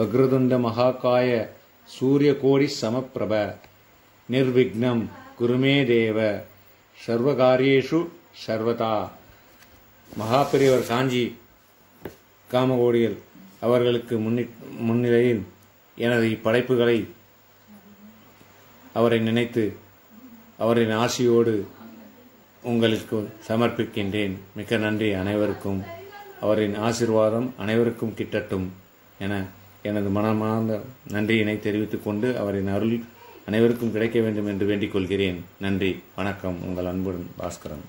மகாக்காய மகாகாய சூரியகோடி சமப்பிரப நிர்விக்னம் குருமே தேவ சர்வகாரியேஷு சர்வதா மகாபெரியவர் காஞ்சி காமகோடியல் அவர்களுக்கு முன்னி முன்னிலையில் எனது இப்படைப்புகளை அவரை நினைத்து அவரின் ஆசியோடு உங்களுக்கு சமர்ப்பிக்கின்றேன் மிக்க நன்றி அனைவருக்கும் அவரின் ஆசிர்வாதம் அனைவருக்கும் கிட்டட்டும் என எனது மனமார்ந்த நன்றியினை தெரிவித்துக் கொண்டு அவரின் அருள் அனைவருக்கும் கிடைக்க வேண்டும் என்று வேண்டிக் கொள்கிறேன் நன்றி வணக்கம் உங்கள் அன்புடன் பாஸ்கரன்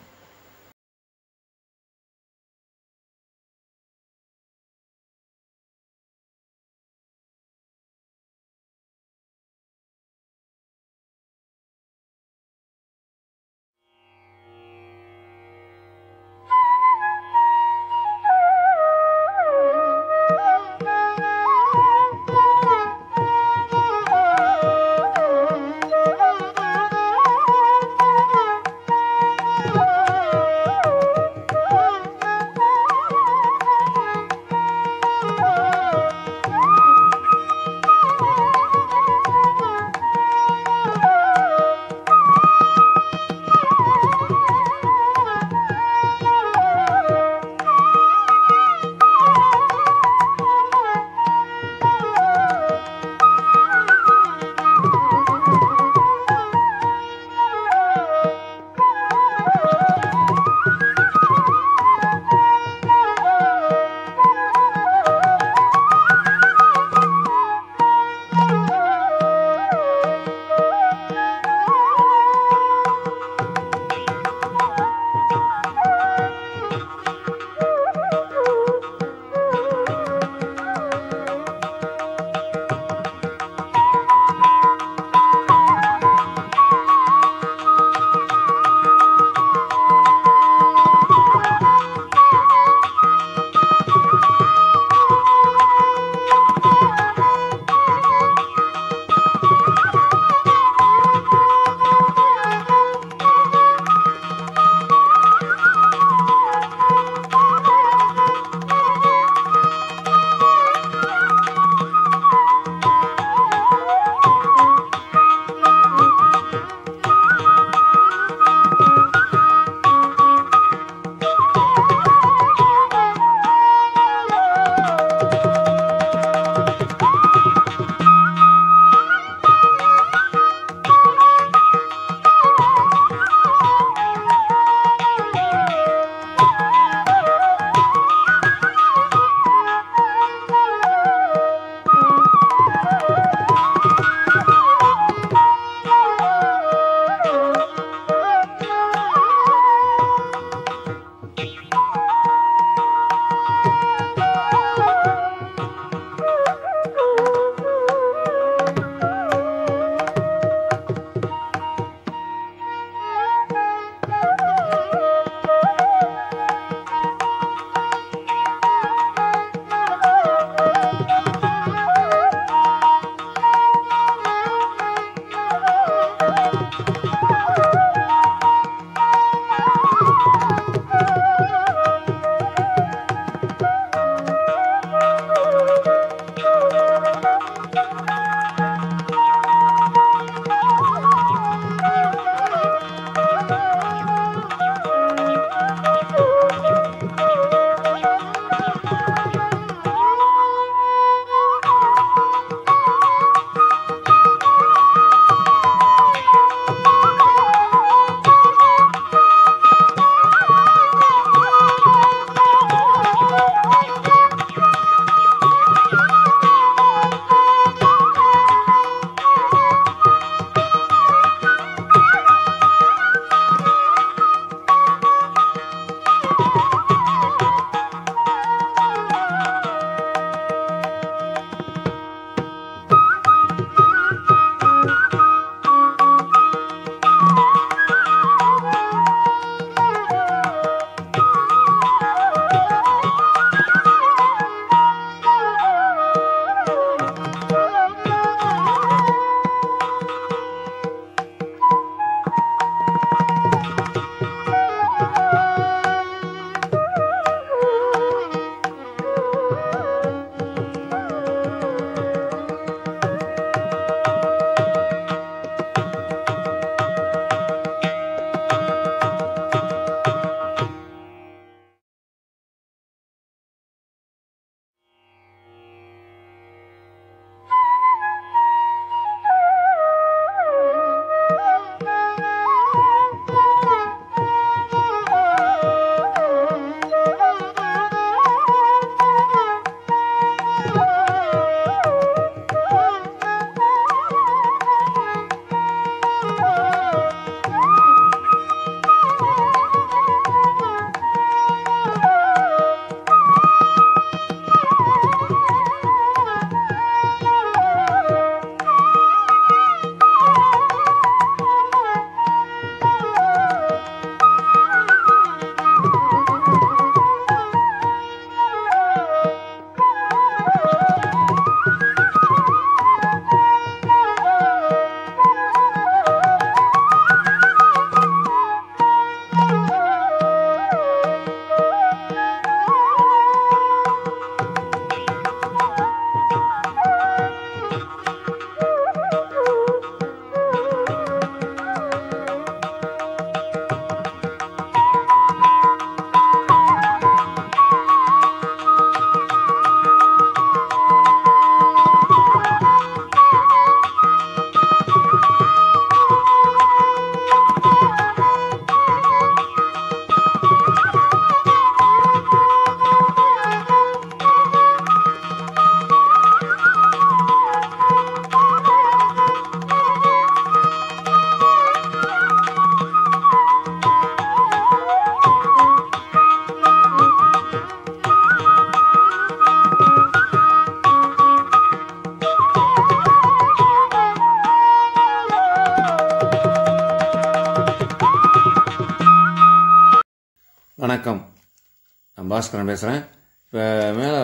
பாஸ்கரன் பேசுகிறேன் இப்போ மேலே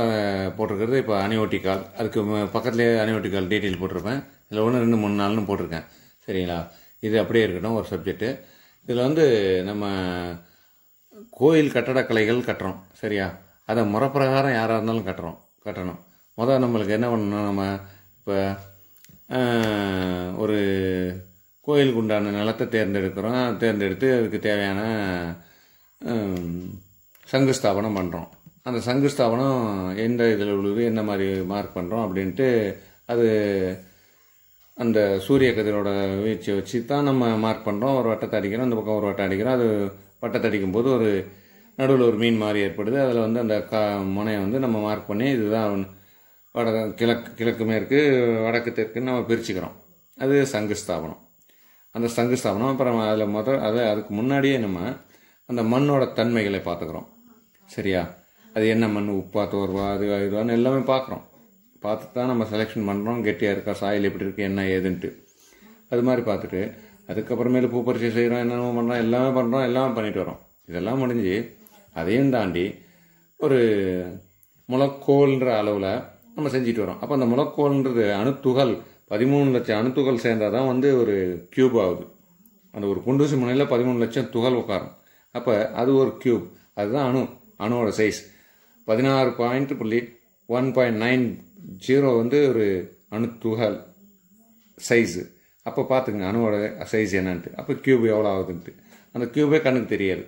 போட்டிருக்கிறது இப்போ அனியோட்டிக்கால் அதுக்கு பக்கத்துலேயே அனியோட்டிக்கால் டீட்டெயில் போட்டிருப்பேன் இதில் ஒன்று ரெண்டு மூணு நாள்னு போட்டிருக்கேன் சரிங்களா இது அப்படியே இருக்கட்டும் ஒரு சப்ஜெக்ட்டு இதில் வந்து நம்ம கோயில் கட்டடக்கலைகள் கட்டுறோம் சரியா அதை முறப்பிரகாரம் யாராக இருந்தாலும் கட்டுறோம் கட்டணும் மொதல் நம்மளுக்கு என்ன பண்ணணும் நம்ம இப்போ ஒரு கோயிலுக்கு உண்டான நிலத்தை தேர்ந்தெடுக்கிறோம் தேர்ந்தெடுத்து அதுக்கு தேவையான சங்குஸ்தாபனம் பண்ணுறோம் அந்த சங்குஸ்தாபனம் எந்த இதில் உள்ளது என்ன மாதிரி மார்க் பண்ணுறோம் அப்படின்ட்டு அது அந்த சூரிய கதிரோட வீழ்ச்சியை வச்சு தான் நம்ம மார்க் பண்ணுறோம் ஒரு வட்டத்தை அடிக்கிறோம் அந்த பக்கம் ஒரு வட்டம் அடிக்கிறோம் அது வட்டத்தை அடிக்கும் போது ஒரு நடுவில் ஒரு மீன் மாதிரி ஏற்படுது அதில் வந்து அந்த கா முனையை வந்து நம்ம மார்க் பண்ணி இதுதான் வட கிழக்கு கிழக்கு மேற்கு வடக்கு தெற்குன்னு நம்ம பிரிச்சுக்கிறோம் அது சங்குஸ்தாபனம் அந்த சங்குஸ்தாபனம் அப்புறம் அதில் முதல் அதை அதுக்கு முன்னாடியே நம்ம அந்த மண்ணோட தன்மைகளை பார்த்துக்கிறோம் சரியா அது என்ன மண் உப்பா தோர்வா அது இதுவான்னு எல்லாமே பார்க்குறோம் பார்த்து தான் நம்ம செலெக்ஷன் பண்ணுறோம் கெட்டியாக இருக்கா சாயில் எப்படி இருக்குது என்ன ஏதுன்ட்டு அது மாதிரி பார்த்துட்டு அதுக்கப்புறமேல பூ பரிசை செய்கிறோம் என்னென்ன பண்ணுறோம் எல்லாமே பண்ணுறோம் எல்லாமே பண்ணிட்டு வரோம் இதெல்லாம் முடிஞ்சு அதையும் தாண்டி ஒரு முளக்கோல்ன்ற அளவில் நம்ம செஞ்சுட்டு வரோம் அப்போ அந்த முளக்கோல்ன்றது அணுத்துகள் பதிமூணு லட்சம் அணுத்துகள் சேர்ந்தால் தான் வந்து ஒரு க்யூப் ஆகுது அந்த ஒரு குண்டூசி முனையில் பதிமூணு லட்சம் துகள் உட்காரும் அப்போ அது ஒரு க்யூப் அதுதான் அணு அணுவோட சைஸ் பதினாறு பாயிண்ட் புள்ளி ஒன் பாயிண்ட் நைன் ஜீரோ வந்து ஒரு அணுத்துகள் சைஸு அப்போ பார்த்துங்க அணுவோட சைஸ் என்னன்ட்டு அப்போ கியூப் எவ்வளோ ஆகுதுன்ட்டு அந்த கியூபே கண்ணுக்கு தெரியாது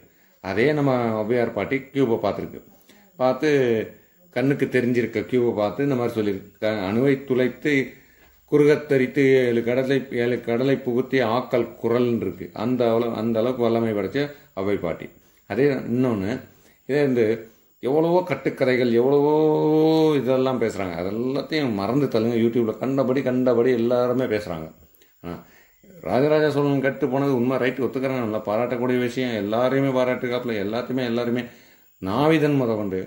அதே நம்ம ஒவ்வையார் பாட்டி கியூபை பார்த்துருக்கு பார்த்து கண்ணுக்கு தெரிஞ்சிருக்க கியூபை பார்த்து இந்த மாதிரி சொல்லியிருக்கு அணுவை துளைத்து குறுகத்தரித்து ஏழு கடலை ஏழு கடலை புகுத்தி ஆக்கல் குரல்ன்னு இருக்குது அந்த அளவு அந்த அளவுக்கு வல்லமை படைச்ச அவை பாட்டி அதே இன்னொன்று இதே வந்து எவ்வளவோ கட்டுக்கதைகள் எவ்வளவோ இதெல்லாம் பேசுகிறாங்க அதெல்லாத்தையும் மறந்து தள்ளுங்க யூடியூப்பில் கண்டபடி கண்டபடி எல்லாருமே பேசுகிறாங்க ஆனால் ராஜராஜ சோழன் கட்டு போனது உண்மை ரைட்டு ஒத்துக்கிறேன் நல்லா பாராட்டக்கூடிய விஷயம் எல்லாரையுமே பாராட்டுக்காப்புல எல்லாத்தையுமே எல்லாருமே நாவிதன் முத கொண்டு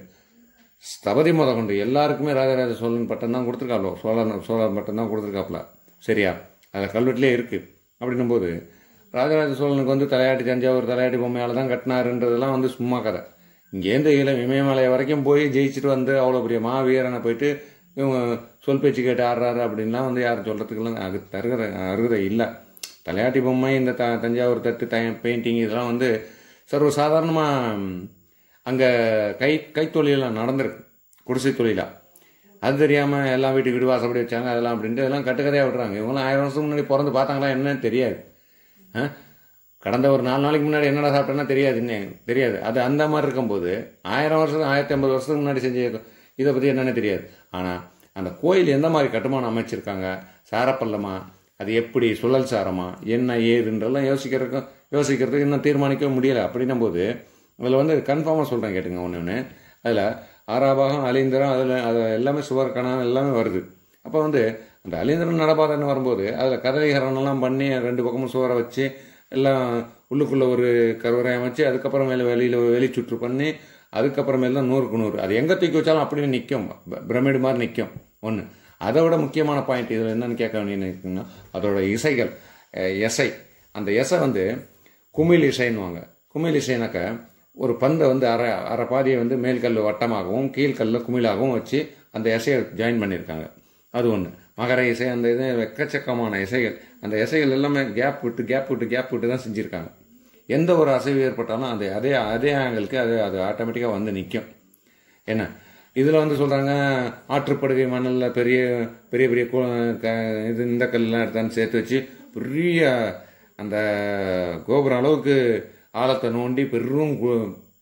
ஸ்தபதி முத கொண்டு எல்லாருக்குமே ராஜராஜ சோழன் பட்டம் தான் கொடுத்துருக்காப்ல சோழன் சோழர் பட்டம் தான் கொடுத்துருக்காப்ல சரியா அதில் கல்வெட்டிலே இருக்குது அப்படின்னும் போது ராஜராஜ சோழனுக்கு வந்து தலையாட்டி தஞ்சாவூர் தலையாட்டி பொம்மையால் தான் கட்டினாருன்றதெல்லாம் வந்து சும்மா கதை இங்கேருந்து இளம் இமயமலை வரைக்கும் போய் ஜெயிச்சுட்டு வந்து அவ்வளோ பெரிய மாவீரனை போயிட்டு இவங்க சொல் பேச்சு கேட்டு ஆடுறாரு அப்படின்லாம் வந்து யாரும் சொல்கிறதுக்குலாம் அது தருகிற அருகதை இல்லை தலையாட்டி பொம்மை இந்த த தஞ்சாவூர் தட்டு த பெயிண்டிங் இதெல்லாம் வந்து சர்வசாதாரணமாக அங்கே கை கைத்தொழிலாம் நடந்திருக்கு குடிசை தொழிலாக அது தெரியாமல் எல்லாம் வீட்டுக்கு வீடு வாசப்படி வச்சாங்க அதெல்லாம் அப்படின்ட்டு இதெல்லாம் கட்டுக்கதையாக விட்றாங்க இவங்களாம் ஆயிரம் வருஷம் முன்னாடி பிறந்து பார்த்தாங்களா என்னன்னு தெரியாது கடந்த ஒரு நாலு நாளைக்கு முன்னாடி என்னடா சாப்பிட்டேன்னா தெரியாது தெரியாது அது அந்த மாதிரி இருக்கும்போது ஆயிரம் வருஷம் ஆயிரத்தி ஐம்பது வருஷத்துக்கு முன்னாடி செஞ்ச இதை பற்றி என்னென்ன தெரியாது ஆனால் அந்த கோயில் எந்த மாதிரி கட்டுமானம் அமைச்சிருக்காங்க சாரப்பள்ளமா அது எப்படி சுழல் சாரமா என்ன ஏதுன்றெல்லாம் யோசிக்கிறதுக்கும் யோசிக்கிறதுக்கு இன்னும் தீர்மானிக்க முடியலை அப்படின்னும் போது அதில் வந்து கன்ஃபார்மாக சொல்கிறேன் கேட்டுங்க ஒன்று ஒன்று அதில் ஆறாபாகம் அலிந்திரம் அதில் அது எல்லாமே சுவர் கணம் எல்லாமே வருது அப்போ வந்து அந்த அலிந்திரம் நடப்பாதன்னு வரும்போது அதில் கதவை பண்ணி ரெண்டு பக்கமும் சுவரை வச்சு எல்லாம் உள்ளுக்குள்ளே ஒரு கருவறை அமைச்சு அதுக்கப்புறம் மேலே வெளியில் வெளி சுற்று பண்ணி அதுக்கப்புறமேல தான் நூறுக்கு நூறு அது எங்கே தூக்கி வச்சாலும் அப்படியே நிற்கும் பிரமிடு மாதிரி நிற்கும் ஒன்று அதை விட முக்கியமான பாயிண்ட் இதில் என்னென்னு கேட்க வேண்டியது அதோட இசைகள் இசை அந்த இசை வந்து குமிழ் இசைன்னுவாங்க குமிழ் இசைனாக்க ஒரு பந்தை வந்து அரை அரை பாதியை வந்து மேல்கல் வட்டமாகவும் கீழ்கல்லில் குமிழாகவும் வச்சு அந்த இசையை ஜாயின் பண்ணியிருக்காங்க அது ஒன்று மகர இசை அந்த இது வெக்கச்சக்கமான இசைகள் அந்த இசைகள் எல்லாமே கேப் விட்டு கேப் விட்டு கேப் விட்டு தான் செஞ்சுருக்காங்க எந்த ஒரு அசைவு ஏற்பட்டாலும் அது அதே அதே ஆங்கிளுக்கு அது அது ஆட்டோமேட்டிக்காக வந்து நிற்கும் என்ன இதில் வந்து சொல்கிறாங்க ஆற்றுப்படுகை மணலில் பெரிய பெரிய பெரிய இது இந்த கல்லாம் எடுத்தாலும் சேர்த்து வச்சு பெரிய அந்த கோபுரம் அளவுக்கு ஆழத்தை நோண்டி பெரும்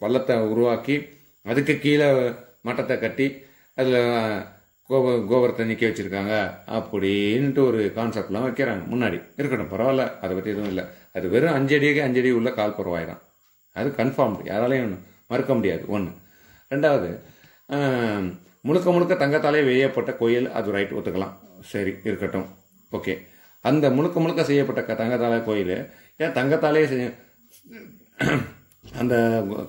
பள்ளத்தை உருவாக்கி அதுக்கு கீழே மட்டத்தை கட்டி அதில் கோப கோபுரத்தை நிற்க வச்சுருக்காங்க அப்படின்ட்டு ஒரு கான்செப்ட்லாம் வைக்கிறாங்க முன்னாடி இருக்கட்டும் பரவாயில்ல அதை பற்றி எதுவும் இல்லை அது வெறும் அஞ்சடிக்கு அஞ்சடி உள்ள கால் பருவாய் தான் அது கன்ஃபார்ம்டு யாராலையும் மறுக்க முடியாது ஒன்று ரெண்டாவது முழுக்க முழுக்க தங்கத்தாலே வெய்யப்பட்ட கோயில் அது ரைட் ஒத்துக்கலாம் சரி இருக்கட்டும் ஓகே அந்த முழுக்க முழுக்க செய்யப்பட்ட தங்கத்தால கோயில் ஏன் தங்கத்தாலே அந்த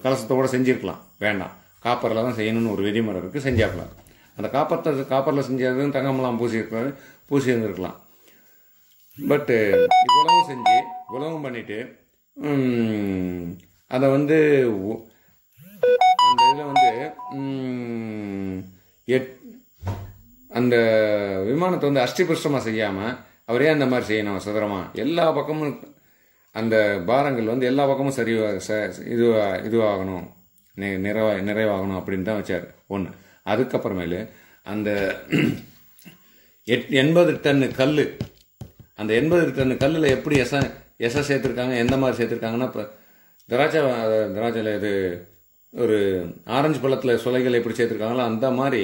கலசத்தோடு செஞ்சுருக்கலாம் வேண்டாம் காப்பரில் தான் செய்யணும்னு ஒரு விதிமுறை இருக்குது செஞ்சாக்கலாம் அந்த காப்பர் காப்பரில் செஞ்சது பூசி பூசியிருப்பாரு பூசி இருந்திருக்கலாம் பட்டு இவ்வளவு செஞ்சு இவ்வளவும் பண்ணிவிட்டு அதை வந்து அந்த இதில் வந்து எட் அந்த விமானத்தை வந்து அஷ்டிபிருஷ்டமாக செய்யாமல் அவரே அந்த மாதிரி செய்யணும் சுதரமாக எல்லா பக்கமும் அந்த பாரங்கள் வந்து எல்லா பக்கமும் சரி இதுவாக இதுவாகணும் நிறைவா நிறைவாகணும் அப்படின்னு தான் வச்சார் ஒன்று அதுக்கப்புறமேலு அந்த எட் எண்பது டன்னு கல் அந்த எண்பது டன்னு கல்லில் எப்படி எச எச சேர்த்துருக்காங்க எந்த மாதிரி சேர்த்துருக்காங்கன்னா இப்போ திராட்சை திராட்சையில் இது ஒரு ஆரஞ்சு பழத்தில் சுலைகள் எப்படி சேர்த்துருக்காங்களோ அந்த மாதிரி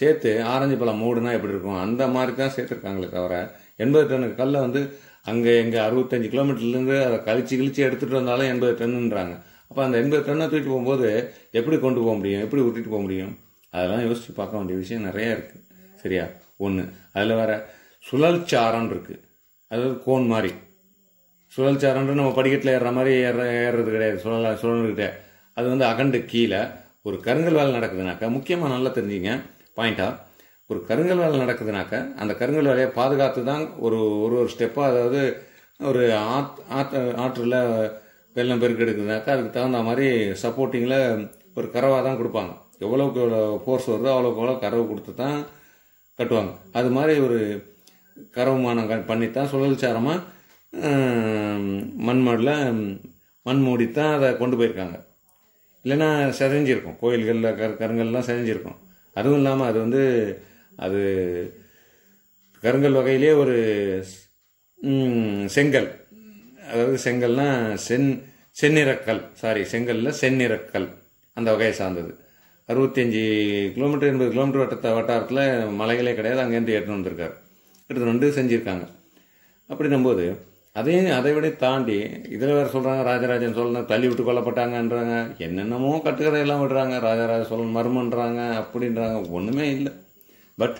சேர்த்து ஆரஞ்சு பழம் மூடுனா எப்படி இருக்கும் அந்த மாதிரி தான் சேர்த்துருக்காங்களே தவிர எண்பது டன்னு கல்லை வந்து அங்கே எங்கள் அறுபத்தஞ்சு கிலோமீட்டர்லேருந்து அதை கழிச்சு கிழிச்சு எடுத்துகிட்டு வந்தாலும் எண்பது டன்னுன்றாங்க அப்போ அந்த எண்பது டன்னை தூக்கிட்டு போகும்போது எப்படி கொண்டு போக முடியும் எப்படி விட்டுட்டு போக முடியும் அதெல்லாம் யோசித்து பார்க்க வேண்டிய விஷயம் நிறையா இருக்குது சரியா ஒன்று அதில் வேற சுழல் சாரம் இருக்குது அதாவது கோன் மாதிரி சுழல் நம்ம படிக்கட்டில் ஏறுற மாதிரி ஏற ஏறுறது கிடையாது சுழல சுழல்கிட்ட அது வந்து அகண்டு கீழே ஒரு கருங்கல் வேலை நடக்குதுனாக்கா முக்கியமாக நல்லா தெரிஞ்சுங்க பாயிண்ட்டாக ஒரு கருங்கல் வேலை நடக்குதுனாக்க அந்த கருங்கல் வேலையை பாதுகாத்து தான் ஒரு ஒரு ஒரு ஸ்டெப்பாக அதாவது ஒரு ஆத் ஆற்று ஆற்றில் வெள்ளம் பெருக்கெடுக்குதுனாக்கா அதுக்கு தகுந்த மாதிரி சப்போர்ட்டிங்கில் ஒரு கரவாக தான் கொடுப்பாங்க எவ்வளோக்கு எவ்வளோ ஃபோர்ஸ் வருதோ அவ்வளோக்கு அவ்வளோ கரவு கொடுத்து தான் கட்டுவாங்க அது மாதிரி ஒரு கரவுமானம் பண்ணித்தான் சுழல் சாரமாக மண்மாடில் மண் மூடித்தான் அதை கொண்டு போயிருக்காங்க இல்லைன்னா செதஞ்சிருக்கும் கோயில்களில் கரு கருங்கல்லாம் செதஞ்சிருக்கும் அதுவும் இல்லாமல் அது வந்து அது கருங்கல் வகையிலே ஒரு செங்கல் அதாவது செங்கல்னால் சென் செந்நிறக்கல் சாரி செங்கல்லில் செந்நிறக்கல் அந்த வகையை சார்ந்தது அறுபத்தஞ்சி கிலோமீட்டர் எண்பது கிலோமீட்டர் வட்டத்தை வட்டாரத்தில் மலைகளே கிடையாது அங்கேருந்து ஏற்று வந்திருக்காரு எடுத்து வந்து செஞ்சுருக்காங்க அப்படின்னும்போது அதையும் அதை விட தாண்டி இதில் வேறு சொல்கிறாங்க ராஜராஜன் சோழன் தள்ளி விட்டு கொல்லப்பட்டாங்கன்றாங்க என்னென்னமோ கட்டுக்கதையெல்லாம் விடுறாங்க ராஜராஜ சோழன் மர்மன்றாங்க அப்படின்றாங்க ஒன்றுமே இல்லை பட்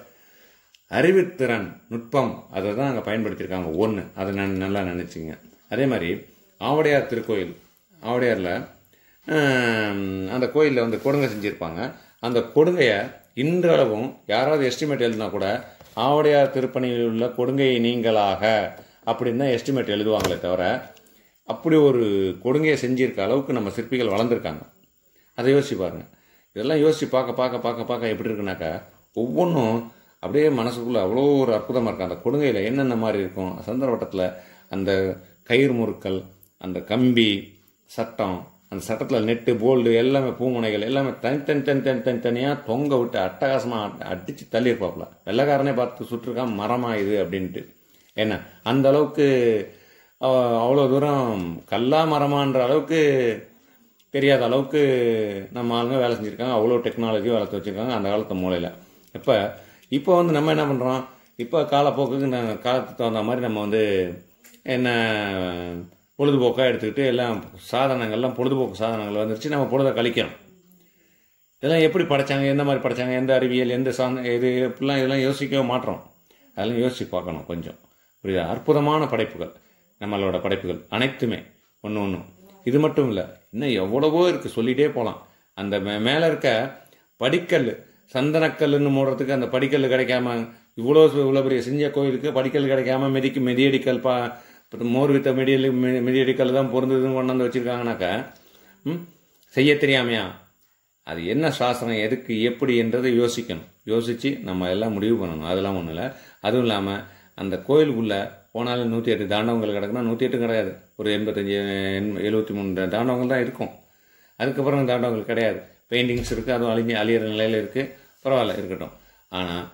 அறிவுத்திறன் நுட்பம் அதை தான் அங்கே பயன்படுத்தியிருக்காங்க ஒன்று அதை நான் நல்லா நினச்சிங்க அதே மாதிரி ஆவடையார் திருக்கோயில் ஆவடையாரில் அந்த கோயிலில் வந்து கொடுங்கை செஞ்சுருப்பாங்க அந்த கொடுங்கையை இன்றளவும் யாராவது எஸ்டிமேட் எழுதினா கூட ஆவடையார் திருப்பணியில் உள்ள கொடுங்கையை நீங்களாக அப்படின்னு தான் எஸ்டிமேட் எழுதுவாங்களே தவிர அப்படி ஒரு கொடுங்கையை செஞ்சுருக்க அளவுக்கு நம்ம சிற்பிகள் வளர்ந்துருக்காங்க அதை யோசிச்சு பாருங்கள் இதெல்லாம் யோசித்து பார்க்க பார்க்க பார்க்க பார்க்க எப்படி இருக்குனாக்கா ஒவ்வொன்றும் அப்படியே மனசுக்குள்ளே அவ்வளோ ஒரு அற்புதமாக இருக்கும் அந்த கொடுங்கையில் என்னென்ன மாதிரி இருக்கும் வட்டத்தில் அந்த கயிறு முறுக்கள் அந்த கம்பி சட்டம் அந்த சட்டத்தில் நெட்டு போல்டு எல்லாமே பூமுனைகள் எல்லாமே தனித்தனி தனி தனி தனி தனியாக தொங்க விட்டு அட்டகாசமாக அடித்து தள்ளியிருப்பாப்புல வெள்ளக்காரனே பார்த்து சுற்றுருக்கான் மரமாக இது அப்படின்ட்டு என்ன அந்த அளவுக்கு அவ்வளோ தூரம் கல்லா மரமான்ற அளவுக்கு தெரியாத அளவுக்கு நம்ம ஆளுங்க வேலை செஞ்சுருக்காங்க அவ்வளோ டெக்னாலஜியும் வளர்த்து வச்சுருக்காங்க அந்த காலத்து மூலையில் இப்போ இப்போ வந்து நம்ம என்ன பண்ணுறோம் இப்போ காலப்போக்குக்கு காலத்துக்கு தகுந்த மாதிரி நம்ம வந்து என்ன பொழுதுபோக்காக எடுத்துக்கிட்டு எல்லாம் சாதனங்கள்லாம் பொழுதுபோக்கு சாதனங்கள் வந்துருச்சு நம்ம பொழுதை கழிக்கணும் இதெல்லாம் எப்படி படைச்சாங்க எந்த மாதிரி படைச்சாங்க எந்த அறிவியல் எந்த சாந்த இது இப்படிலாம் இதெல்லாம் யோசிக்கவே மாட்டோம் அதெல்லாம் யோசிச்சு பார்க்கணும் கொஞ்சம் புரியுது அற்புதமான படைப்புகள் நம்மளோட படைப்புகள் அனைத்துமே ஒன்று ஒன்றும் இது மட்டும் இல்லை இன்னும் எவ்வளவோ இருக்குது சொல்லிகிட்டே போகலாம் அந்த மே மேலே இருக்க படிக்கல் சந்தனக்கல்லுன்னு மூடுறதுக்கு அந்த படிக்கல் கிடைக்காம இவ்வளோ இவ்வளோ பெரிய செஞ்ச கோயிலுக்கு படிக்கல் கிடைக்காம மெதிக்கு மெதியடிக்கல் பா இப்போ மோர் வித்த மெடியல் மெடியடிக்கல் தான் பொருந்ததுன்னு கொண்டாந்து வச்சுருக்காங்கனாக்கா செய்ய தெரியாமையா அது என்ன சாஸ்திரம் எதுக்கு எப்படி என்றதை யோசிக்கணும் யோசித்து நம்ம எல்லாம் முடிவு பண்ணணும் அதெல்லாம் ஒன்றும் இல்லை அதுவும் இல்லாமல் அந்த கோயிலுக்குள்ளே போனாலும் நூற்றி எட்டு தாண்டவங்கள் கிடக்குன்னா நூற்றி எட்டு கிடையாது ஒரு எண்பத்தஞ்சு எழுபத்தி மூணு தாண்டவங்கள் தான் இருக்கும் அதுக்கப்புறம் தாண்டவங்கள் கிடையாது பெயிண்டிங்ஸ் இருக்குது அதுவும் அழிஞ்சு அழியிற நிலையில் இருக்குது பரவாயில்ல இருக்கட்டும் ஆனால்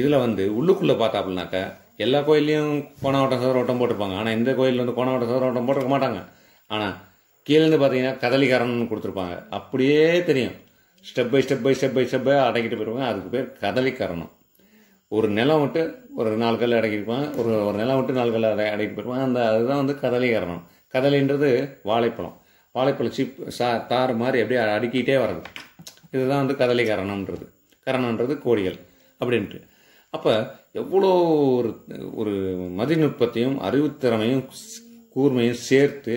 இதில் வந்து உள்ளுக்குள்ளே பார்த்தாப்புலனாக்கா எல்லா கோயில்லையும் கோண ஓட்டம் சதுர ஓட்டம் போட்டிருப்பாங்க ஆனால் இந்த கோயிலில் வந்து கோண ஓட்டம் சதுர ஓட்டம் போட்டிருக்க மாட்டாங்க ஆனால் கீழேருந்து பார்த்தீங்கன்னா கதலிகாரன் கொடுத்துருப்பாங்க அப்படியே தெரியும் step by step by step by step by அடக்கிட்டு போயிருவாங்க அதுக்கு பேர் கதலிக்கரணம் ஒரு நிலம் விட்டு ஒரு நாலு கல் அடக்கிருப்பாங்க ஒரு ஒரு நிலம் விட்டு நாலு கல் அடக்கி போயிருப்பாங்க அந்த அதுதான் வந்து கதலிக்கரணம் கதலின்றது வாழைப்பழம் வாழைப்பழம் சிப் சா தார் மாதிரி அப்படியே அடுக்கிட்டே வர்றது இதுதான் வந்து கதலிக்கரணம்ன்றது கரணன்றது கோடிகள் அப்படின்ட்டு அப்போ எவ்வளோ ஒரு ஒரு மதிநுட்பத்தையும் அறிவுத்திறமையும் கூர்மையும் சேர்த்து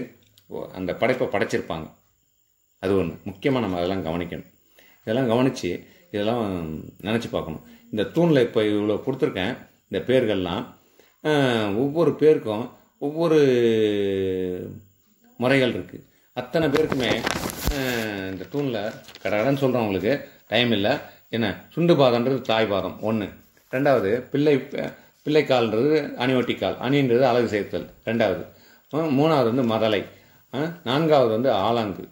அந்த படைப்பை படைச்சிருப்பாங்க அது ஒன்று முக்கியமாக நம்ம அதெல்லாம் கவனிக்கணும் இதெல்லாம் கவனித்து இதெல்லாம் நினச்சி பார்க்கணும் இந்த தூணில் இப்போ இவ்வளோ கொடுத்துருக்கேன் இந்த பேர்கள்லாம் ஒவ்வொரு பேருக்கும் ஒவ்வொரு முறைகள் இருக்குது அத்தனை பேருக்குமே இந்த தூணில் கடகடன்னு சொல்கிறேன் உங்களுக்கு டைம் இல்லை என்ன சுண்டு பாதம்ன்றது தாய் பாதம் ஒன்று ரெண்டாவது பிள்ளை பிள்ளைக்கால்ன்றது அணிவட்டிக்கால் அணின்றது அழகு சேர்த்தல் ரெண்டாவது மூணாவது வந்து மதலை நான்காவது வந்து ஆலாங்கு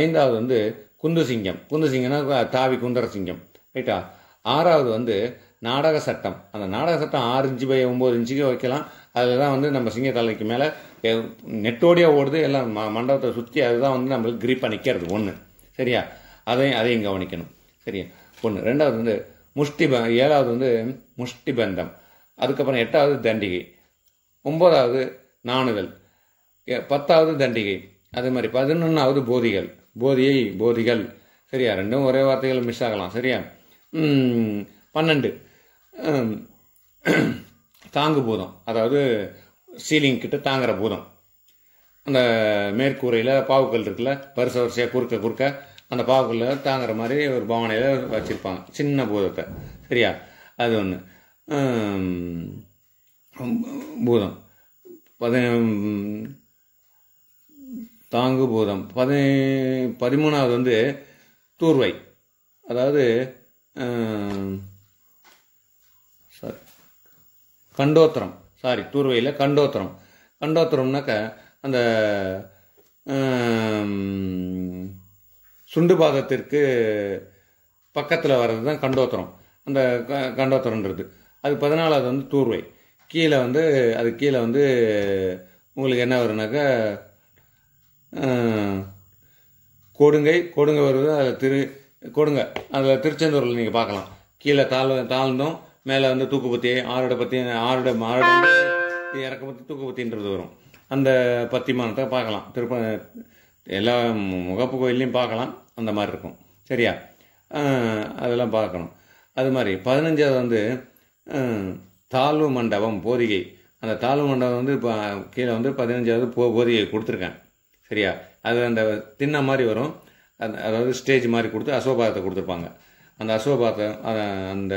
ஐந்தாவது வந்து குந்துசிங்கம் குந்துசிங்கம்னா தாவி குந்தரசிங்கம் ரைட்டா ஆறாவது வந்து நாடக சட்டம் அந்த நாடக சட்டம் ஆறு இன்ச்சு பை ஒம்பது இன்ச்சுக்கு வைக்கலாம் அதில் தான் வந்து நம்ம சிங்கத்தலைக்கு மேலே நெட்டோடியாக ஓடுது எல்லாம் ம மண்டபத்தை சுற்றி அதுதான் வந்து நம்மளுக்கு கிரிப்பாக நிற்கிறது ஒன்று சரியா அதையும் அதையும் கவனிக்கணும் சரியா ஒன்று ரெண்டாவது வந்து முஷ்டி ஏழாவது வந்து முஷ்டிபந்தம் அதுக்கப்புறம் எட்டாவது தண்டிகை ஒம்பதாவது நாணுதல் பத்தாவது தண்டிகை அதே மாதிரி பதினொன்றாவது போதிகள் போதியை போதிகள் சரியா ரெண்டும் ஒரே வார்த்தைகள் மிஸ் ஆகலாம் சரியா பன்னெண்டு தாங்கு பூதம் அதாவது சீலிங் கிட்ட தாங்குற பூதம் அந்த மேற்கூரையில் பாவுக்கல் இருக்குல்ல வருஷ வரிசையாக குறுக்க குறுக்க அந்த பாவுக்குள்ளே தாங்குற மாதிரி ஒரு பாவனையில் வச்சுருப்பாங்க சின்ன பூதத்தை சரியா அது ஒன்று பூதம் பதி தாங்கு பூதம் பதி பதிமூணாவது வந்து தூர்வை அதாவது சாரி கண்டோத்திரம் சாரி தூர்வையில் கண்டோத்திரம் கண்டோத்திரம்னாக்க அந்த சுண்டு பாதத்திற்கு பக்கத்தில் வர்றது தான் கண்டோத்தரம் அந்த க அது பதினாலாவது வந்து தூர்வை கீழே வந்து அது கீழே வந்து உங்களுக்கு என்ன வரும்னாக்கா கொடுங்கை கொடுங்கை வருது அதில் திரு கொடுங்க அதில் திருச்செந்தூரில் நீங்கள் பார்க்கலாம் கீழே தாழ் தாழ்ந்தும் மேலே வந்து தூக்குப்பத்தி ஆறுட பத்தி ஆறுட ஆறுட இறக்கப்பத்தி தூக்குப்பத்தின்றது வரும் அந்த பத்திமானத்தை பார்க்கலாம் திருப்ப எல்லா முகப்பு கோயில்லையும் பார்க்கலாம் அந்த மாதிரி இருக்கும் சரியா அதெல்லாம் பார்க்கணும் அது மாதிரி பதினஞ்சாவது வந்து தாழ்வு மண்டபம் போதிகை அந்த தாழ்வு மண்டபம் வந்து இப்போ கீழே வந்து பதினஞ்சாவது போ போதிகை கொடுத்துருக்கேன் சரியா அது அந்த தின்ன மாதிரி வரும் அதாவது ஸ்டேஜ் மாதிரி கொடுத்து அசோபாதத்தை கொடுத்துருப்பாங்க அந்த அசோபாதம் அந்த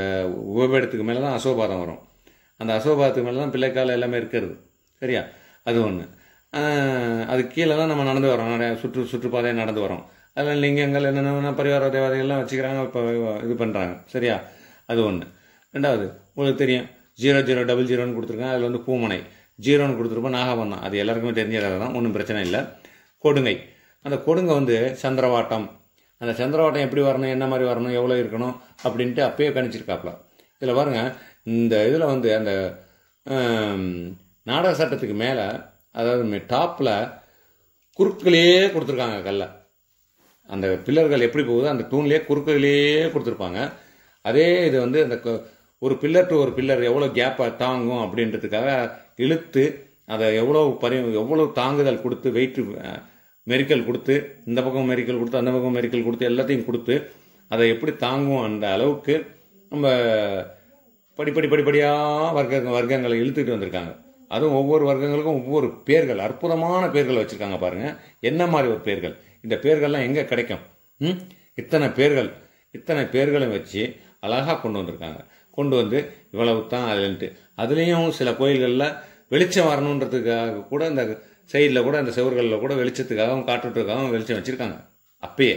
உபபேடத்துக்கு மேலே தான் அசோபாதம் வரும் அந்த அசோபாதத்துக்கு மேலே தான் பிள்ளைக்கால எல்லாமே இருக்கிறது சரியா அது ஒன்று அது கீழே தான் நம்ம நடந்து வரோம் நிறைய சுற்று சுற்றுப்பாதையாக நடந்து வரோம் அதில் லிங்கங்கள் என்னென்ன பரிவார தேவதைகள்லாம் வச்சுக்கிறாங்க இப்போ இது பண்ணுறாங்க சரியா அது ஒன்று ரெண்டாவது உங்களுக்கு தெரியும் ஜீரோ ஜீரோ டபுள் ஜீரோன்னு கொடுத்துருக்காங்க அதில் வந்து பூமனை ஜீரோன்னு கொடுத்துருப்போம் நாகபந்தம் அது எல்லாருக்குமே தெரிஞ்சதாக தான் ஒன்றும் பிரச்சனை இல்லை கொடுங்கை அந்த கொடுங்க வந்து சந்திரவாட்டம் அந்த சந்திரவாட்டம் எப்படி வரணும் என்ன மாதிரி வரணும் எவ்வளோ இருக்கணும் அப்படின்ட்டு அப்பயே கணிச்சிருக்காப்ல இதில் பாருங்கள் இந்த இதில் வந்து அந்த நாடக சட்டத்துக்கு மேலே அதாவது டாப்பில் குறுக்குலேயே கொடுத்துருக்காங்க கல்லை அந்த பில்லர்கள் எப்படி போகுதோ அந்த தூண்லேயே குறுக்குலேயே கொடுத்துருப்பாங்க அதே இது வந்து அந்த ஒரு பில்லர் டு ஒரு பில்லர் எவ்வளோ கேப்பை தாங்கும் அப்படின்றதுக்காக இழுத்து அதை எவ்வளோ பரி எவ்வளோ தாங்குதல் கொடுத்து வெயிட் மெரிக்கல் கொடுத்து இந்த பக்கம் மெரிக்கல் கொடுத்து அந்த பக்கம் மெரிக்கல் கொடுத்து எல்லாத்தையும் கொடுத்து அதை எப்படி தாங்கும் அந்த அளவுக்கு நம்ம படிப்படி படிப்படியாக வர்க்க வர்க்கங்களை இழுத்துக்கிட்டு வந்திருக்காங்க அதுவும் ஒவ்வொரு வர்க்கங்களுக்கும் ஒவ்வொரு பேர்கள் அற்புதமான பேர்கள் வச்சுருக்காங்க பாருங்கள் என்ன மாதிரி ஒரு பேர்கள் இந்த பேர்கள்லாம் எங்கே கிடைக்கும் இத்தனை பேர்கள் இத்தனை பேர்களும் வச்சு அழகாக கொண்டு வந்திருக்காங்க கொண்டு வந்து இவ்வளவு தான் அதுலன்ட்டு அதுலேயும் சில கோயில்களில் வெளிச்சம் வரணுன்றதுக்காக கூட இந்த சைடில் கூட அந்த செவர்களில் கூட வெளிச்சத்துக்காகவும் காட்டுறதுக்காகவும் வெளிச்சம் வச்சுருக்காங்க அப்பயே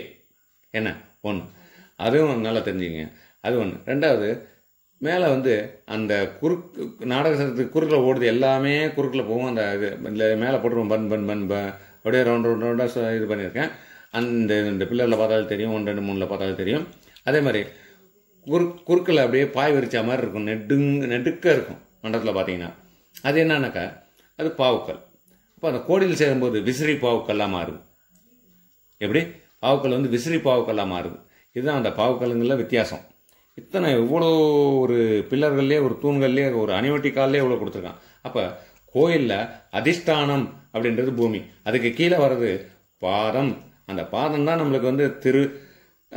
என்ன ஒன்று அதுவும் நல்லா தெரிஞ்சுங்க அது ஒன்று ரெண்டாவது மேலே வந்து அந்த குறுக்கு நாடக சங்கத்துக்கு குறுக்கில் ஓடுது எல்லாமே குறுக்கில் போகும் அந்த இது மேலே போட்டுருவோம் பன் பன் பன் ப அப்படியே ரவுண்ட் ரவுண்ட் ரவுண்டாக இது பண்ணியிருக்கேன் அந்த இந்த பில்லரில் பார்த்தாலும் தெரியும் ஒன்று ரெண்டு மூணில் பார்த்தாலும் தெரியும் அதே மாதிரி குறு குறுக்கில் அப்படியே பாய் விரிச்ச மாதிரி இருக்கும் நெடுங் நெடுக்க இருக்கும் மண்டலத்தில் பார்த்தீங்கன்னா அது என்னன்னாக்கா அது பாவுக்கல் அப்போ அந்த கோடியில் சேரும்போது விசிறி பாவுக்கல்லாக மாறுது எப்படி பாவுக்கல் வந்து விசிறி பாவுக்கல்லாக மாறுது இதுதான் அந்த பாவுக்கல்லுங்களில் வித்தியாசம் இத்தனை இவ்வளோ ஒரு பில்லர்கள்லேயே ஒரு தூண்கள்லேயே ஒரு அனிவட்டிக்கால்லே இவ்வளோ கொடுத்துருக்கான் அப்போ கோயிலில் அதிஷ்டானம் அப்படின்றது பூமி அதுக்கு கீழே வர்றது பாதம் அந்த பாதம் தான் நம்மளுக்கு வந்து திரு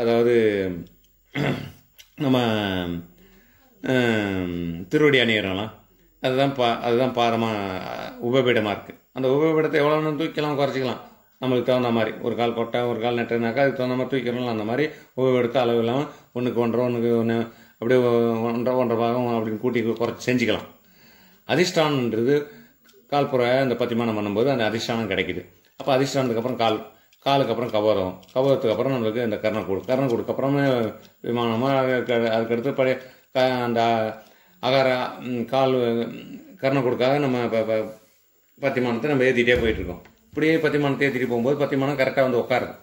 அதாவது நம்ம திருவடி அணிகிறோம்லாம் அதுதான் பா அதுதான் பாரமாக உபபீடமாக இருக்குது அந்த உபபீடத்தை எவ்வளோன்னு தூக்கிலாம் குறைச்சிக்கலாம் நம்மளுக்கு தகுந்த மாதிரி ஒரு கால் கொட்டை ஒரு கால் நெட்டுனாக்கா அதுக்கு தகுந்த மாதிரி தூக்கிறோம்ல அந்த மாதிரி ஓய்வு எடுக்க அளவு இல்லாமல் ஒன்றுக்கு ஒன்றரை ஒன்றுக்கு ஒன்று அப்படியே ஒன்றரை ஒன்றரை பாகம் அப்படின்னு கூட்டி குறைச்சி செஞ்சுக்கலாம் அதிர்ஷ்டானன்றது கால்புற அந்த பத்திமானம் பண்ணும்போது அந்த அதிர்ஷ்டானம் கிடைக்குது அப்போ அதிர்ஷ்டானதுக்கப்புறம் கால் காலுக்கு அப்புறம் கவரம் கவரத்துக்கு அப்புறம் நம்மளுக்கு இந்த கர்ணக்கூடு கூடுக்கு அப்புறமே விமானமாக அதுக்கடுத்து பழைய க அந்த அகார கால் கொடுக்காத நம்ம இப்போ பத்திமானத்தை நம்ம ஏற்றிட்டே போயிட்டுருக்கோம் இப்படியே பத்திமானம் தேத்திட்டு போகும்போது பத்திமானம் கரெக்டாக வந்து உட்காருது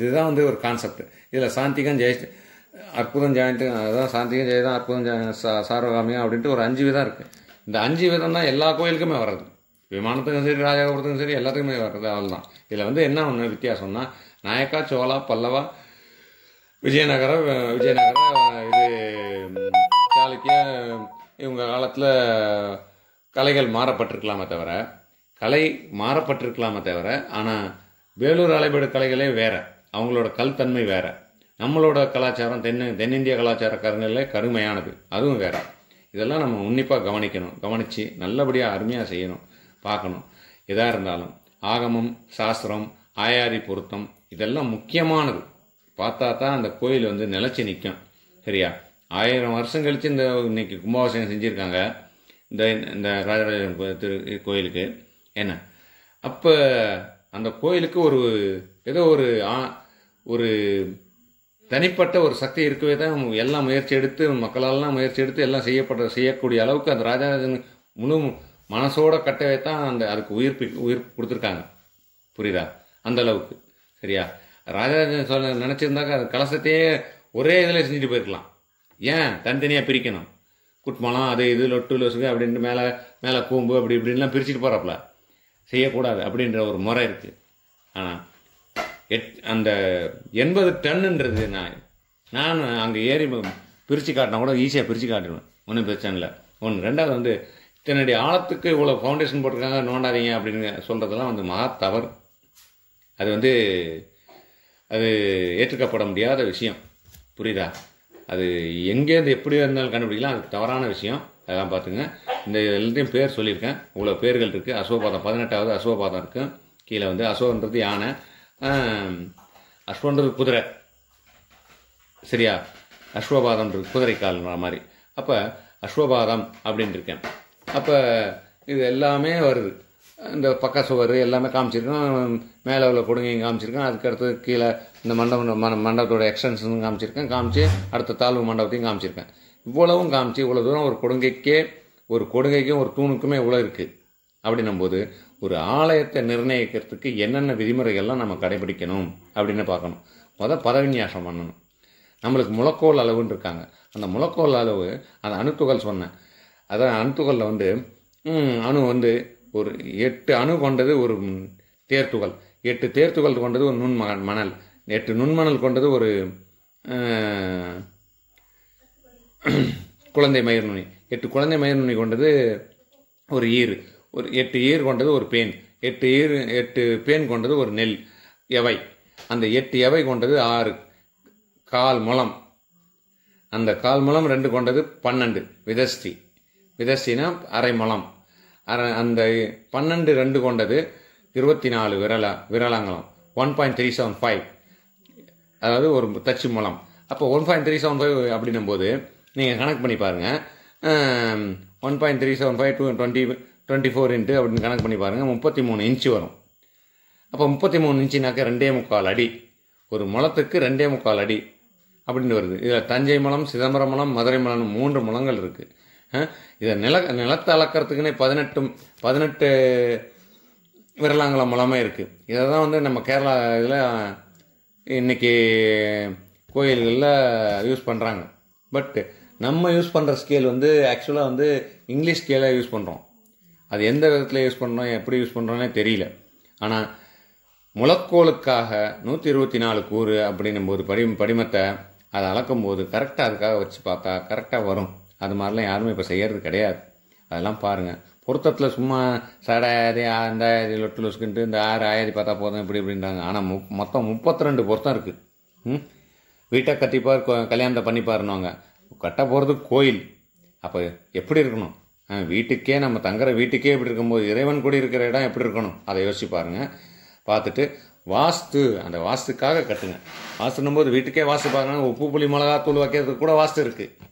இதுதான் வந்து ஒரு கான்செப்ட் இதில் சாந்திகம் ஜெய அற்புதம் ஜாயிண்ட்டு அதுதான் சாந்திகம் ஜெயதான் அற்புதம் சாரகாமியம் அப்படின்ட்டு ஒரு அஞ்சு விதம் இருக்குது இந்த அஞ்சு விதம் தான் எல்லா கோயிலுக்குமே வர்றது விமானத்துக்கும் சரி ராஜாபுரத்துக்கும் சரி எல்லாத்துக்குமே வர்றது அவள் தான் இதில் வந்து என்ன ஒன்று வித்தியாசம்னா நாயக்கா சோழா பல்லவா விஜயநகர விஜயநகர இது சாளுக்கிய இவங்க காலத்தில் கலைகள் மாறப்பட்டிருக்கலாமே தவிர கலை மாறப்பட்டிருக்கலாமே தவிர ஆனால் வேலூர் அலைபடு கலைகளே வேறு அவங்களோட கல் தன்மை வேறு நம்மளோட கலாச்சாரம் தென் தென்னிந்திய கலாச்சார கருநிலை கருமையானது அதுவும் வேறு இதெல்லாம் நம்ம உன்னிப்பாக கவனிக்கணும் கவனித்து நல்லபடியாக அருமையாக செய்யணும் பார்க்கணும் எதாக இருந்தாலும் ஆகமம் சாஸ்திரம் ஆயாரி பொருத்தம் இதெல்லாம் முக்கியமானது பார்த்தா தான் அந்த கோயில் வந்து நிலச்சி நிற்கும் சரியா ஆயிரம் வருஷம் கழித்து இந்த இன்னைக்கு கும்பாபிஷேகம் செஞ்சுருக்காங்க இந்த இந்த ராஜராஜன் திரு கோயிலுக்கு என்ன அப்போ அந்த கோயிலுக்கு ஒரு ஏதோ ஒரு ஒரு தனிப்பட்ட ஒரு சக்தி இருக்கவே தான் எல்லாம் முயற்சி எடுத்து மக்களாலாம் முயற்சி எடுத்து எல்லாம் செய்யப்பட செய்யக்கூடிய அளவுக்கு அந்த ராஜராஜன் முழு மனசோட கட்டவே தான் அந்த அதுக்கு உயிர் உயிர் கொடுத்துருக்காங்க புரியுதா அந்த அளவுக்கு சரியா ராஜராஜன் சொல்ல நினச்சிருந்தாக்க அது கலசத்தையே ஒரே இதில் செஞ்சுட்டு போயிருக்கலாம் ஏன் தனித்தனியாக பிரிக்கணும் குட்மலம் அது இது லொட்டு லொசுங்க அப்படின்ட்டு மேலே மேலே கூம்பு அப்படி இப்படின்லாம் பிரிச்சுட்டு போகிறாப்புல செய்யக்கூடாது அப்படின்ற ஒரு முறை இருக்குது ஆனால் எட் அந்த எண்பது டன்னுன்றது நான் நான் அங்கே ஏறி பிரித்து காட்டினா கூட ஈஸியாக பிரித்து காட்டிடுவேன் ஒன்றும் பிரச்சனை இல்லை ஒன்று ரெண்டாவது வந்து தன்னுடைய ஆழத்துக்கு இவ்வளோ ஃபவுண்டேஷன் போட்டிருக்காங்க நோண்டாதீங்க அப்படின்னு சொல்கிறதெல்லாம் வந்து மகா தவறு அது வந்து அது ஏற்றுக்கப்பட முடியாத விஷயம் புரியுதா அது எங்கேருந்து எப்படி இருந்தாலும் கண்டுபிடிக்கலாம் அது தவறான விஷயம் அதெல்லாம் பார்த்துங்க இந்த எல்லாத்தையும் பேர் சொல்லியிருக்கேன் இவ்வளோ பேர்கள் இருக்குது அசோபாதம் பதினெட்டாவது அசோபாதம் இருக்குது கீழே வந்து அசோகன்றது யானை அஸ்வன்றது குதிரை சரியா அஸ்வபாதம்ன்றது குதிரைக்கால்ன்ற மாதிரி அப்போ அஸ்வபாதம் அப்படின்ட்டு இருக்கேன் அப்போ இது எல்லாமே வருது இந்த பக்க சுவர் எல்லாமே காமிச்சிருக்கேன் மேலே உள்ள கொடுங்கையும் காமிச்சிருக்கேன் அதுக்கடுத்து கீழே இந்த மண்டபம் மண்டபத்தோட எக்ஸ்டென்ஷனும் காமிச்சிருக்கேன் காமிச்சு அடுத்த தாழ்வு மண்டபத்தையும் காமிச்சிருக்கேன் இவ்வளவும் காமிச்சு இவ்வளோ தூரம் ஒரு கொடுங்கைக்கே ஒரு கொடுங்கைக்கும் ஒரு தூணுக்குமே இவ்வளோ இருக்குது அப்படின்னும் போது ஒரு ஆலயத்தை நிர்ணயிக்கிறதுக்கு என்னென்ன விதிமுறைகள்லாம் நம்ம கடைபிடிக்கணும் அப்படின்னு பார்க்கணும் மொதல் பதவிநியாசம் பண்ணணும் நம்மளுக்கு முளக்கோல் அளவுன்னு இருக்காங்க அந்த முளக்கோல் அளவு அந்த அணுத்துகள் சொன்னேன் அதான் அணுத்துகளில் வந்து அணு வந்து ஒரு எட்டு அணு கொண்டது ஒரு தேர்த்துகள் எட்டு தேர்த்துகள் கொண்டது ஒரு நுண்ம மணல் எட்டு நுண்மணல் கொண்டது ஒரு குழந்தை மயிர் நுனி எட்டு குழந்தை மயிர் நுனி கொண்டது ஒரு ஈர் ஒரு எட்டு ஈர் கொண்டது ஒரு பேன் எட்டு ஈர் எட்டு பேன் கொண்டது ஒரு நெல் எவை அந்த எட்டு எவை கொண்டது ஆறு கால் முளம் அந்த கால் முளம் ரெண்டு கொண்டது பன்னெண்டு விதஸ்தி விதஸ்தினா அரை முளம் அரை அந்த பன்னெண்டு ரெண்டு கொண்டது இருபத்தி நாலு விரலா விரலாங்கலம் one point three seven five அதாவது ஒரு தச்சு மூலம் அப்போ one point three seven five அப்படின்னும் போது நீங்கள் கணக்கு பண்ணி பாருங்கள் one point three seven point two twenty twenty four into அப்படின்னு கணக்கு பண்ணி பாருங்கள் முப்பத்தி மூணு இன்ச்சு வரும் அப்போ முப்பத்தி மூணு இன்ச்சுனாக்க ரெண்டே முக்கால் அடி ஒரு முளத்துக்கு ரெண்டே முக்கால் அடி அப்படின்னு வருது இதில் தஞ்சை மலம் சிதம்பரம் மலம் மதுரை மலம் மூன்று மலங்கள் இருக்குது இதை நில நிலத்தை அளக்கிறதுக்குன்னே பதினெட்டு பதினெட்டு விரலாங்கல மலமே இருக்குது இதை தான் வந்து நம்ம கேரளா இதில் இன்றைக்கி கோயில்களில் யூஸ் பண்ணுறாங்க பட்டு நம்ம யூஸ் பண்ணுற ஸ்கேல் வந்து ஆக்சுவலாக வந்து இங்கிலீஷ் ஸ்கேலாக யூஸ் பண்ணுறோம் அது எந்த விதத்தில் யூஸ் பண்ணுறோம் எப்படி யூஸ் பண்ணுறோன்னே தெரியல ஆனால் முளக்கோளுக்காக நூற்றி இருபத்தி நாலு கூறு அப்படின்னும்போது படி படிமத்தை அதை அளக்கும் போது கரெக்டாக அதுக்காக வச்சு பார்த்தா கரெக்டாக வரும் அது மாதிரிலாம் யாருமே இப்போ செய்கிறது கிடையாது அதெல்லாம் பாருங்கள் பொருத்தத்தில் சும்மா சடாயிரத்தி அந்த ஆயிரத்தி லொட்டு லொஸ்கின்ட்டு இந்த ஆறு ஆயிரத்தி பார்த்தா போதும் இப்படி இப்படின்றாங்க ஆனால் மொத்தம் முப்பத்தி ரெண்டு பொருத்தம் இருக்குது ம் வீட்டை கட்டிப்பார் கல்யாணத்தை பண்ணிப்பாருனுவாங்க கட்ட போகிறது கோயில் அப்போ எப்படி இருக்கணும் வீட்டுக்கே நம்ம தங்குற வீட்டுக்கே எப்படி இருக்கும்போது இறைவன் கூட இருக்கிற இடம் எப்படி இருக்கணும் அதை யோசிச்சு பாருங்கள் பார்த்துட்டு வாஸ்து அந்த வாஸ்துக்காக கட்டுங்க வாஸ்துன்னும் போது வீட்டுக்கே வாஸ்து பாருங்க உப்பு புளி மிளகா தூள் வைக்கிறதுக்கு கூட வாஸ்து இருக்குது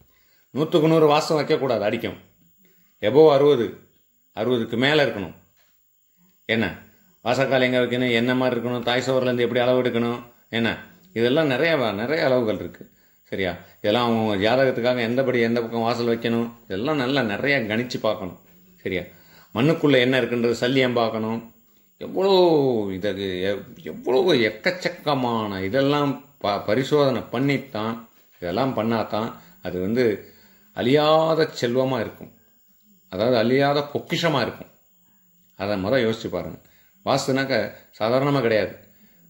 நூற்றுக்கு நூறு வாசம் வைக்கக்கூடாது அடிக்கும் எபோவ் அறுபது அறுபதுக்கு மேலே இருக்கணும் என்ன வாசக்கால் எங்கே வைக்கணும் என்ன மாதிரி இருக்கணும் தாய் சோர்லேருந்து எப்படி அளவு எடுக்கணும் என்ன இதெல்லாம் நிறையா நிறைய அளவுகள் இருக்குது சரியா இதெல்லாம் அவங்க ஜாதகத்துக்காக எந்தபடி எந்த பக்கம் வாசல் வைக்கணும் இதெல்லாம் நல்லா நிறையா கணிச்சு பார்க்கணும் சரியா மண்ணுக்குள்ளே என்ன இருக்குன்றது சல்லியம் பார்க்கணும் எவ்வளோ இதற்கு எவ்வளோ எக்கச்சக்கமான இதெல்லாம் ப பரிசோதனை பண்ணித்தான் இதெல்லாம் பண்ணாதான் அது வந்து அழியாத செல்வமாக இருக்கும் அதாவது அழியாத பொக்கிஷமாக இருக்கும் அதை மொதல் யோசிச்சு பாருங்கள் வாசுனாக்க சாதாரணமாக கிடையாது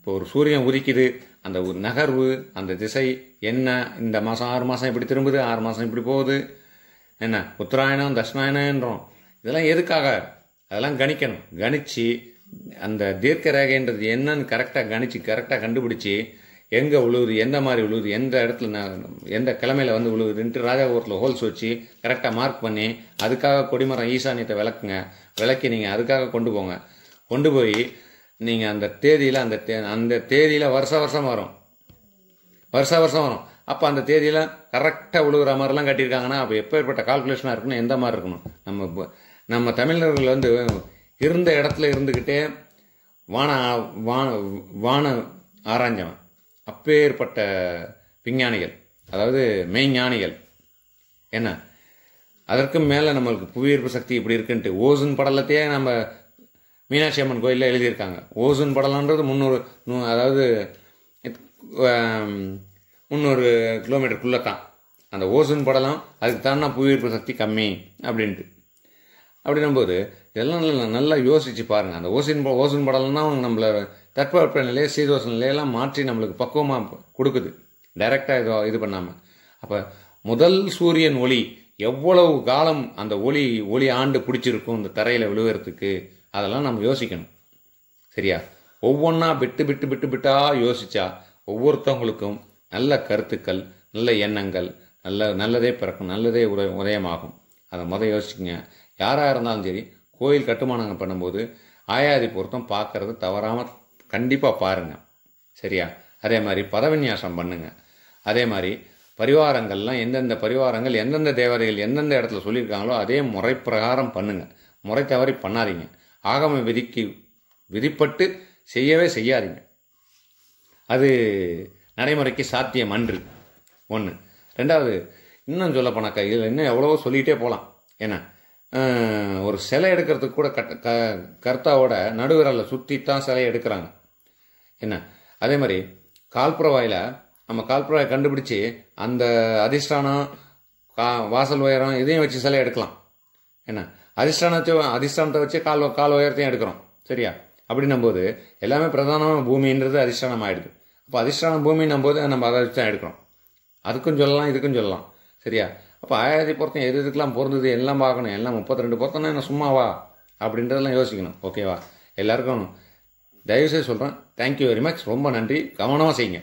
இப்போ ஒரு சூரியன் உதிக்குது அந்த ஒரு நகர்வு அந்த திசை என்ன இந்த மாதம் ஆறு மாதம் இப்படி திரும்புது ஆறு மாதம் இப்படி போகுது என்ன உத்தராயணம் தட்சிணாயணன்றோம் இதெல்லாம் எதுக்காக அதெல்லாம் கணிக்கணும் கணிச்சு அந்த தீர்க்க ரேகைன்றது என்னன்னு கரெக்டாக கணித்து கரெக்டாக கண்டுபிடிச்சி எங்கே உழுவுது எந்த மாதிரி உழுவுது எந்த இடத்துல நான் எந்த கிழமையில் வந்து உழுவுதுன்ட்டு ராஜாபுரத்தில் ஹோல்ஸ் வச்சு கரெக்டாக மார்க் பண்ணி அதுக்காக கொடிமரம் ஈசானியத்தை விளக்குங்க விளக்கி நீங்கள் அதுக்காக கொண்டு போங்க கொண்டு போய் நீங்கள் அந்த தேதியில் அந்த தே அந்த தேதியில் வருஷ வருஷம் வரும் வருஷ வருஷம் வரும் அப்போ அந்த தேதியில் கரெக்டாக விழுகிற மாதிரிலாம் கட்டியிருக்காங்கன்னா அப்போ எப்பேற்பட்ட கால்குலேஷனாக இருக்கணும் எந்த மாதிரி இருக்கணும் நம்ம நம்ம தமிழர்கள் வந்து இருந்த இடத்துல இருந்துக்கிட்டே வான வான வான ஆராய்ஞ்சவன் அப்பேற்பட்ட விஞ்ஞானிகள் அதாவது மெய்ஞானிகள் என்ன அதற்கும் மேலே நம்மளுக்கு புவியீர்ப்பு சக்தி இப்படி இருக்குன்ட்டு ஓசன் படலத்தையே நம்ம மீனாட்சி அம்மன் கோயிலில் எழுதியிருக்காங்க ஓசூன் படலான்றது முந்நூறு அதாவது முந்நூறு கிலோமீட்டருக்குள்ளே தான் அந்த ஓசூன் படலம் அதுக்கு தான் புவியீர்ப்பு சக்தி கம்மி அப்படின்ட்டு அப்படின்னும்போது இதெல்லாம் நல்லா நல்லா யோசித்து பாருங்கள் அந்த ஓசின் ஓசூன் படலம்னா அவங்க நம்மளை தட்பவெப்ப நிலையை சீதோச நிலையெல்லாம் மாற்றி நம்மளுக்கு பக்குவமாக கொடுக்குது டைரெக்டாக இது இது பண்ணாமல் அப்போ முதல் சூரியன் ஒளி எவ்வளவு காலம் அந்த ஒளி ஒளி ஆண்டு பிடிச்சிருக்கும் இந்த தரையில் விழுவுறதுக்கு அதெல்லாம் நம்ம யோசிக்கணும் சரியா ஒவ்வொன்றா விட்டு விட்டு விட்டு விட்டா யோசிச்சா ஒவ்வொருத்தவங்களுக்கும் நல்ல கருத்துக்கள் நல்ல எண்ணங்கள் நல்ல நல்லதே பிறக்கும் நல்லதே உரை உதயமாகும் அதை முதல் யோசிச்சுங்க யாராக இருந்தாலும் சரி கோயில் கட்டுமானங்கள் பண்ணும்போது ஆயாதி பொருத்தம் பார்க்கறது தவறாமல் கண்டிப்பாக பாருங்கள் சரியா அதே மாதிரி பதவிநியாசம் பண்ணுங்க அதே மாதிரி பரிவாரங்கள்லாம் எந்தெந்த பரிவாரங்கள் எந்தெந்த தேவதைகள் எந்தெந்த இடத்துல சொல்லியிருக்காங்களோ அதே முறை பிரகாரம் பண்ணுங்கள் முறை தவறி பண்ணாதீங்க ஆகம விதிக்கு விதிப்பட்டு செய்யவே செய்யாதீங்க அது நடைமுறைக்கு சாத்தியம் அன்று ஒன்று ரெண்டாவது இன்னும் சொல்லப்போனாக்கா இதில் இன்னும் எவ்வளவோ சொல்லிகிட்டே போகலாம் ஏன்னா ஒரு சிலை எடுக்கிறதுக்கு கூட கட் க கர்த்தாவோட நடுவிரலை சுற்றி தான் சிலை எடுக்கிறாங்க என்ன அதே மாதிரி கால்புறவாயில் நம்ம கால்புறவாயை கண்டுபிடிச்சி அந்த அதிஷ்டானம் கா வாசல் உயரம் இதையும் வச்சு சிலை எடுக்கலாம் என்ன அதிஷ்டானத்தை அதிஷ்டானத்தை வச்சு கால் கால் உயரத்தையும் எடுக்கிறோம் சரியா அப்படின்னும் போது எல்லாமே பிரதானமாக பூமின்றது அதிஷ்டானம் ஆயிடுது அப்போ அதிஷ்டானம் பூமின்னும் போது நம்ம அதை வச்சு தான் எடுக்கிறோம் அதுக்கும் சொல்லலாம் இதுக்கும் சொல்லலாம் சரியா அப்போ ஆயிரத்தி பொருத்தம் எது இதுக்கெல்லாம் பொருந்தது எல்லாம் பார்க்கணும் எல்லாம் முப்பத்தி ரெண்டு பொருத்தம்னா என்ன சும்மாவா அப்படின்றதெல்லாம் யோசிக்கணும் ஓகேவா எல்லாருக்கும் தயவுசெய்து சொல்கிறேன் தேங்க்யூ வெரி மச் ரொம்ப நன்றி கவனமாக செய்யுங்க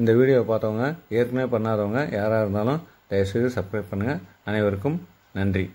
இந்த வீடியோவை பார்த்தவங்க ஏற்கனவே பண்ணாதவங்க யாராக இருந்தாலும் தயவுசெய்து சப்ஸ்கிரைப் பண்ணுங்கள் அனைவருக்கும் நன்றி